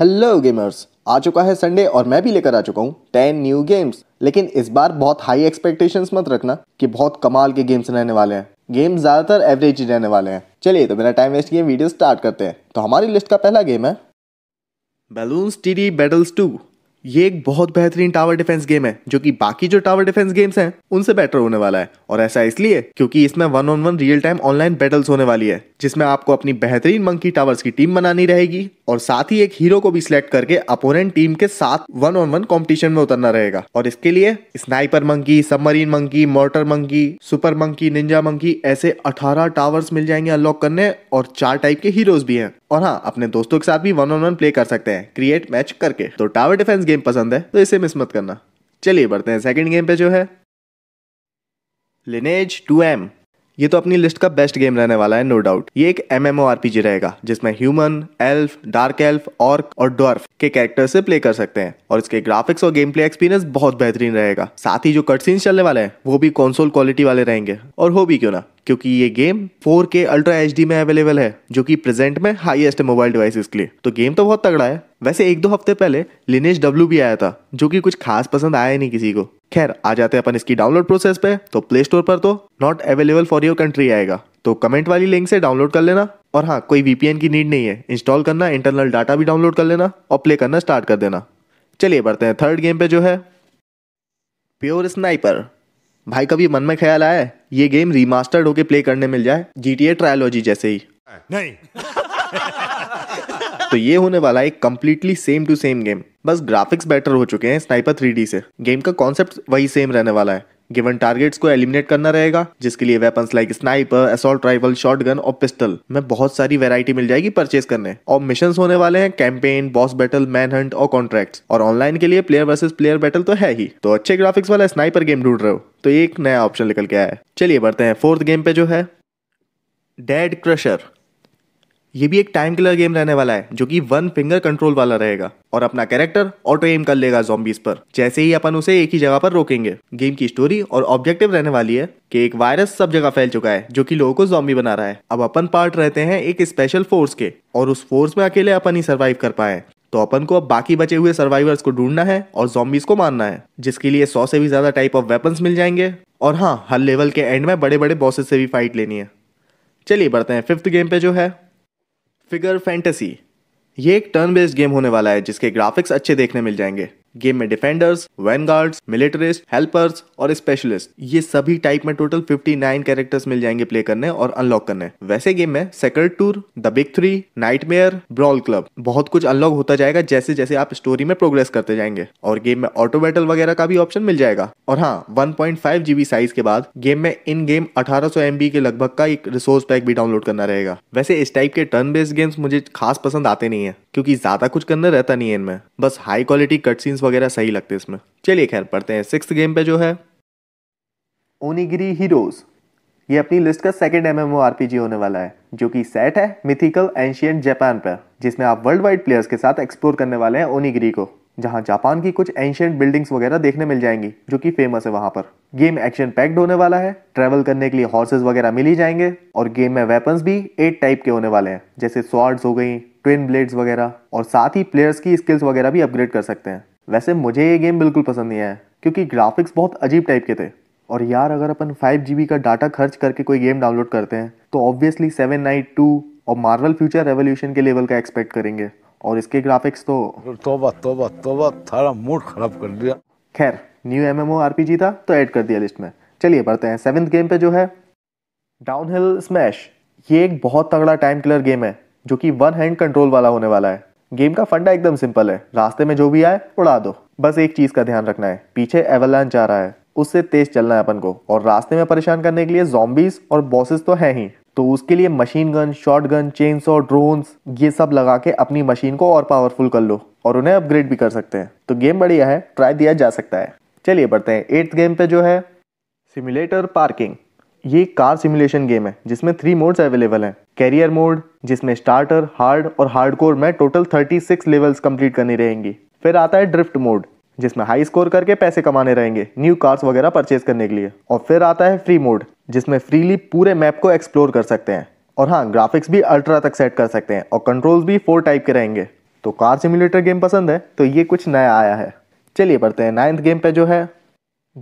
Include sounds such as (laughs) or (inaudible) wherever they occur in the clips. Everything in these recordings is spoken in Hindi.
हेलो गेमर्स आ चुका है संडे और मैं भी लेकर आ चुका हूँ टेन न्यू गेम्स लेकिन इस बार बहुत हाई एक्सपेक्टेशंस मत रखना कि बहुत कमाल के गेम्स रहने वाले हैं गेम ज़्यादातर एवरेज ही रहने वाले हैं चलिए तो बिना टाइम वेस्ट किए वीडियो स्टार्ट करते हैं तो हमारी लिस्ट का पहला गेम है balloon T D battles two ये एक बहुत बेहतरीन टावर डिफेंस गेम है जो कि बाकी जो टावर डिफेंस गेम्स हैं उनसे बेटर होने वाला है और ऐसा इसलिए क्योंकि इसमें one on one real time online battles होने वाली है जिसमें आपको अपनी बेहतरीन मंकी टावर्स की टीम बनानी रहेगी और साथ ही एक हीरो को भी सिलेक्ट करके अपोनेंट टीम के साथ वन ऑन वन कॉम्पिटिशन में उतरना रहेगा और इसके लिए sniper monkey submarine monkey mortar monkey super monkey ninja monkey ऐसे अठारह टावर्स मिल जाएंगे अनलॉक करने और चार टाइप के हीरोज भी हैं और हाँ अपने दोस्तों के साथ भी वन ऑन वन प्ले कर सकते हैं क्रिएट मैच करके तो टावर डिफेंस गेम गेम पसंद है तो इसे मिस मत करना चलिए बढ़ते हैं सेकंड गेम पे जो है लिनेज टू एम ये तो अपनी लिस्ट का बेस्ट गेम रहने वाला है नो डाउट ये एक एम एम रहेगा जिसमें ह्यूमन एल्फ डार्क एल्फ और और डॉर्फ के कैरेक्टर से प्ले कर सकते हैं और इसके ग्राफिक्स और गेम प्ले एक्सपीरियंस बहुत बेहतरीन रहेगा साथ ही जो कट सीन्स चलने वाले हैं वो भी कौनसोल क्वालिटी वाले रहेंगे और हो भी क्यों ना क्योंकि ये गेम 4K अल्ट्रा एच में अवेलेबल है जो कि प्रेजेंट में हाईएस्ट है मोबाइल डिवाइसेस के लिए तो गेम तो बहुत तगड़ा है वैसे एक दो हफ्ते पहले लिनेश डब्ल्यू भी आया था जो कि कुछ खास पसंद आया नहीं किसी को खैर आ जाते हैं अपन इसकी डाउनलोड प्रोसेस पे तो प्ले स्टोर पर तो not available for your country आएगा तो कमेंट वाली लिंक से डाउनलोड कर लेना और हाँ कोई वीपीएन की नीड नहीं है इंस्टॉल करना इंटरनल डाटा भी डाउनलोड कर लेना और प्ले करना स्टार्ट कर देना चलिए बढ़ते हैं थर्ड गेम पे जो है प्योर स्नाइपर भाई कभी मन में ख्याल आया ये गेम रिमास्टर्ड होके प्ले करने मिल जाए जी टी ए ट्रायोलॉजी जैसे ही नहीं (laughs) तो ये होने वाला है completely same to same game बस ग्राफिक्स बेटर हो चुके हैं स्नाइपर थ्री से गेम का कॉन्सेप्ट वही सेम रहने वाला है गिवन टारगेट्स को एलिमिनेट करना रहेगा जिसके लिए weapons like sniper assault rifle shotgun और पिस्टल में बहुत सारी वैरायटी मिल जाएगी परचेज करने और मिशन होने वाले हैं campaign boss battle man hunt और कॉन्ट्रैक्ट और ऑनलाइन के लिए प्लेयर वर्सेस प्लेयर बैटल तो है ही तो अच्छे ग्राफिक्स वाला स्नाइपर गेम ढूंढ रहे हो तो एक नया ऑप्शन निकल के आया है चलिए बढ़ते हैं फोर्थ गेम पे जो है डेड क्रशर ये भी एक टाइम किलर गेम रहने वाला है जो कि वन फिंगर कंट्रोल वाला रहेगा और अपना कैरेक्टर ऑटो एम कर लेगा जॉम्बीज पर जैसे ही अपन उसे एक ही जगह पर रोकेंगे गेम की स्टोरी और ऑब्जेक्टिव रहने वाली है कि एक वायरस सब जगह फैल चुका है जो कि लोगों को जॉम्बी बना रहा है अब अपन पार्ट रहते हैं एक स्पेशल फोर्स के और उस फोर्स में अकेले अपन ही सर्वाइव कर पाए तो अपन को अब बाकी बचे हुए सर्वाइवर्स को ढूंढना है और जॉम्बीज को मारना है जिसके लिए सौ से भी ज्यादा टाइप ऑफ वेपन मिल जाएंगे और हाँ हर लेवल के एंड में बड़े बड़े बॉसेस से भी फाइट लेनी है चलिए बढ़ते हैं फिफ्थ गेम पे जो है फिगर फैंटेसी ये एक टर्न बेस्ड गेम होने वाला है जिसके ग्राफिक्स अच्छे देखने मिल जाएंगे गेम में डिफेंडर्स गार्ड्स मिलिटरिस्ट हेल्पर्स और स्पेशलिस्ट ये सभी टाइप में टोटल 59 कैरेक्टर्स मिल जाएंगे प्ले करने और अनलॉक करने वैसे गेम में secret tour the big three nightmare brawl club बहुत कुछ अनलॉक होता जाएगा जैसे जैसे आप स्टोरी में प्रोग्रेस करते जाएंगे और गेम में ऑटो बैटल वगैरह का भी ऑप्शन मिल जाएगा और हाँ वन पॉइंट साइज के बाद गेम में इन गेम अठारह सौ के लगभग का एक रिसोर्स पैक भी डाउनलोड करना रहेगा वैसे इस टाइप के टर्न बेस्ड गेम्स मुझे खास पसंद आते नहीं है क्योंकि ज्यादा कुछ करना रहता नहीं है इनमें बस हाई क्वालिटी कट सीन्स वगैरह सही लगते हैं इसमें चलिए खैर पढ़ते हैं सिक्स गेम पे जो है ओनीगिरी हीरोज़ ये अपनी लिस्ट का सेकेंड एम होने वाला है जो कि सेट है मिथिकल एंशियंट जापान पर जिसमें आप वर्ल्ड वाइड प्लेयर्स के साथ एक्सप्लोर करने वाले हैं ओनीगिरी को जहां जापान की कुछ एंशियंट बिल्डिंग्स वगैरह देखने मिल जाएंगी जो कि फेमस है वहां पर गेम एक्शन पैक्ड होने वाला है ट्रैवल करने के लिए हॉर्सेज वगैरह मिल ही जाएंगे और गेम में वेपन्स भी एट टाइप के होने वाले हैं जैसे स्वॉर्ड्स हो गई ट्विन ब्लेड्स वगैरह और साथ ही प्लेयर्स की स्किल्स वगैरह भी अपग्रेड कर सकते हैं वैसे मुझे ये गेम बिल्कुल पसंद नहीं आया क्योंकि ग्राफिक्स बहुत अजीब टाइप के थे और यार अगर अपन फाइव जी का डाटा खर्च करके कोई गेम डाउनलोड करते हैं तो ऑब्वियसली सेवन नाइट टू और मार्वल फ्यूचर रेवोल्यूशन के लेवल का एक्सपेक्ट करेंगे और इसके ग्राफिक्स तो तोबा तोबा तोबा थारा मूड खराब कर दिया खैर new M M O G था तो ऐड कर दिया लिस्ट में चलिए बढ़ते हैं सेवन्थ गेम पे जो है डाउनहिल स्मैश ये एक बहुत तगड़ा टाइम किलर गेम है जो कि वन हैंड कंट्रोल वाला होने वाला है गेम का फंडा एकदम सिंपल है रास्ते में जो भी आए उड़ा दो बस एक चीज का ध्यान रखना है पीछे एवलांच आ रहा है उससे तेज चलना है अपन को और रास्ते में परेशान करने के लिए जॉम्बीज और बॉसेस तो है ही तो उसके लिए machine gun short gun chains और ड्रोन्स ये सब लगा के अपनी मशीन को और पावरफुल कर लो और उन्हें अपग्रेड भी कर सकते हैं तो गेम बढ़िया है ट्राई दिया जा सकता है चलिए बढ़ते हैं एट्थ गेम पे जो है सिमुलेटर पार्किंग ये कार सिमुलेशन गेम है जिसमें थ्री मोड्स अवेलेबल हैं कैरियर मोड जिसमें स्टार्टर हार्ड और हार्डकोर में टोटल 36 लेवल्स कंप्लीट करने रहेंगे फिर आता है ड्रिफ्ट मोड जिसमें हाई स्कोर करके पैसे कमाने रहेंगे न्यू कार्स वगैरह परचेज करने के लिए और फिर आता है फ्री मोड जिसमें फ्रीली पूरे मैप को एक्सप्लोर कर सकते हैं और हाँ ग्राफिक्स भी अल्ट्रा तक सेट कर सकते हैं और कंट्रोल्स भी फोर टाइप के रहेंगे तो कार सिमुलेटर गेम पसंद है तो ये कुछ नया आया है चलिए पढ़ते हैं नाइन्थ गेम पे जो है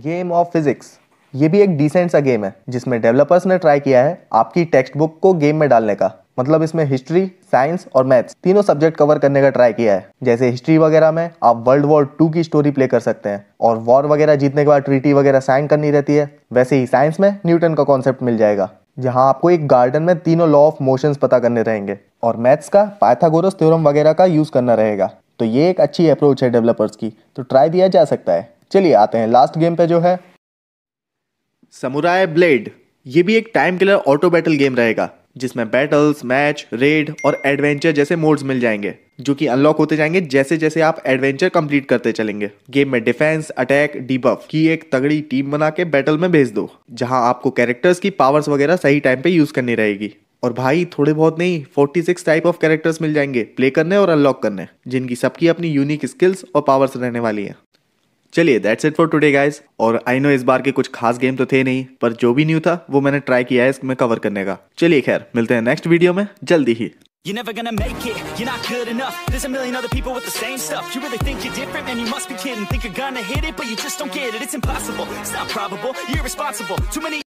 गेम ऑफ फिजिक्स ये भी एक डिसेंट सा गेम है जिसमें डेवलपर्स ने ट्राई किया है आपकी टेक्स्ट बुक को गेम में डालने का मतलब इसमें हिस्ट्री साइंस और मैथ्स तीनों सब्जेक्ट कवर करने का ट्राई किया है जैसे हिस्ट्री वगैरह में आप वर्ल्ड वॉर टू की स्टोरी प्ले कर सकते हैं और वॉर वगैरह जीतने के बाद ट्रीटी वगैरह साइन करनी रहती है वैसे ही साइंस में न्यूटन का कॉन्सेप्ट मिल जाएगा जहां आपको एक गार्डन में तीनों लॉ ऑफ मोशन पता करने रहेंगे और मैथ्स का पाइथागोरस थ्योरम वगैरह का यूज करना रहेगा तो ये एक अच्छी अप्रोच है डेवलपर्स की तो ट्राई दिया जा सकता है चलिए आते हैं लास्ट गेम पे जो है समुराय ब्लेड ये भी एक time killer auto battle game रहेगा जिसमें बैटल्स मैच रेड और एडवेंचर जैसे मोड्स मिल जाएंगे जो कि अनलॉक होते जाएंगे जैसे जैसे आप एडवेंचर कंप्लीट करते चलेंगे गेम में डिफेंस अटैक डीबफ की एक तगड़ी टीम बना के बैटल में भेज दो जहां आपको कैरेक्टर्स की पावर्स वगैरह सही टाइम पे यूज करनी रहेगी और भाई थोड़े बहुत नहीं 46 टाइप ऑफ कैरेक्टर्स मिल जाएंगे प्ले करने और अनलॉक करने जिनकी सबकी अपनी यूनिक स्किल्स और पावर्स रहने वाली हैं चलिए that's it for today guys और आई नो इस बार के कुछ खास गेम तो थे नहीं पर जो भी न्यू था वो मैंने ट्राई किया है इसमें कवर करने का चलिए खैर मिलते हैं नेक्स्ट वीडियो में जल्दी ही You're never gonna make it, you're not good enough There's a million other people with the same stuff You really think you're different, man, you must be kidding Think you're gonna hit it, but you just don't get it It's impossible, it's not probable, you're irresponsible Too many